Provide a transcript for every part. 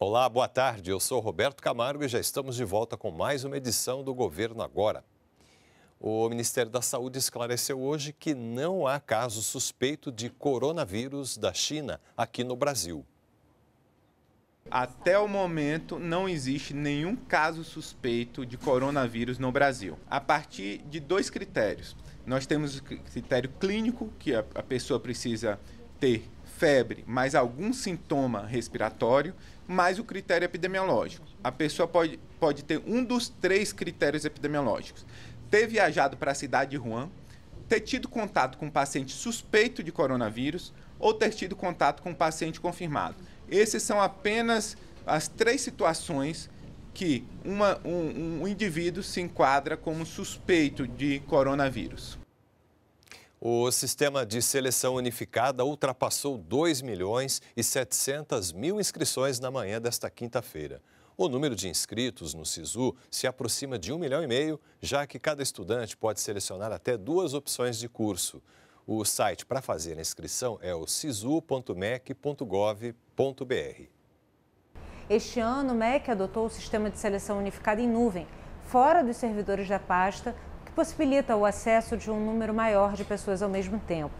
Olá, boa tarde. Eu sou Roberto Camargo e já estamos de volta com mais uma edição do Governo Agora. O Ministério da Saúde esclareceu hoje que não há caso suspeito de coronavírus da China aqui no Brasil. Até o momento, não existe nenhum caso suspeito de coronavírus no Brasil. A partir de dois critérios. Nós temos o critério clínico, que a pessoa precisa ter febre, mais algum sintoma respiratório, mais o critério epidemiológico. A pessoa pode, pode ter um dos três critérios epidemiológicos. Ter viajado para a cidade de Wuhan, ter tido contato com um paciente suspeito de coronavírus ou ter tido contato com um paciente confirmado. Esses são apenas as três situações que uma, um, um indivíduo se enquadra como suspeito de coronavírus. O sistema de seleção unificada ultrapassou 2 milhões e 700 mil inscrições na manhã desta quinta-feira. O número de inscritos no SISU se aproxima de 1 milhão e meio, já que cada estudante pode selecionar até duas opções de curso. O site para fazer a inscrição é o sisu.mec.gov.br. Este ano, o MEC adotou o sistema de seleção unificada em nuvem, fora dos servidores da pasta, possibilita o acesso de um número maior de pessoas ao mesmo tempo.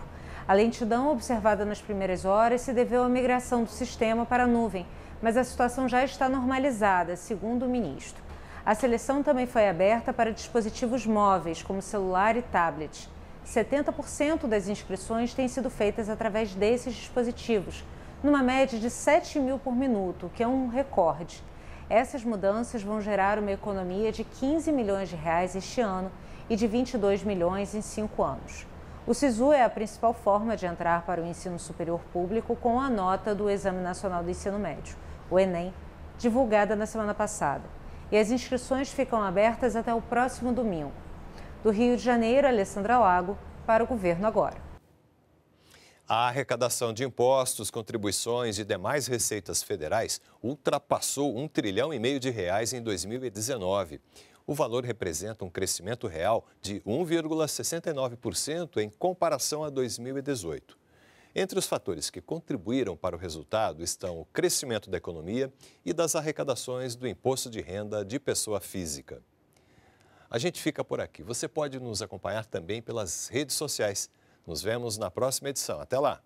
A lentidão observada nas primeiras horas se deveu à migração do sistema para a nuvem, mas a situação já está normalizada, segundo o ministro. A seleção também foi aberta para dispositivos móveis, como celular e tablet. 70% das inscrições têm sido feitas através desses dispositivos, numa média de 7 mil por minuto, que é um recorde. Essas mudanças vão gerar uma economia de 15 milhões de reais este ano e de 22 milhões em cinco anos. O SISU é a principal forma de entrar para o ensino superior público com a nota do Exame Nacional do Ensino Médio, o Enem, divulgada na semana passada. E as inscrições ficam abertas até o próximo domingo. Do Rio de Janeiro, Alessandra Lago, para o Governo Agora. A arrecadação de impostos, contribuições e demais receitas federais ultrapassou um trilhão e meio de reais em 2019 o valor representa um crescimento real de 1,69% em comparação a 2018. Entre os fatores que contribuíram para o resultado estão o crescimento da economia e das arrecadações do imposto de renda de pessoa física. A gente fica por aqui. Você pode nos acompanhar também pelas redes sociais. Nos vemos na próxima edição. Até lá!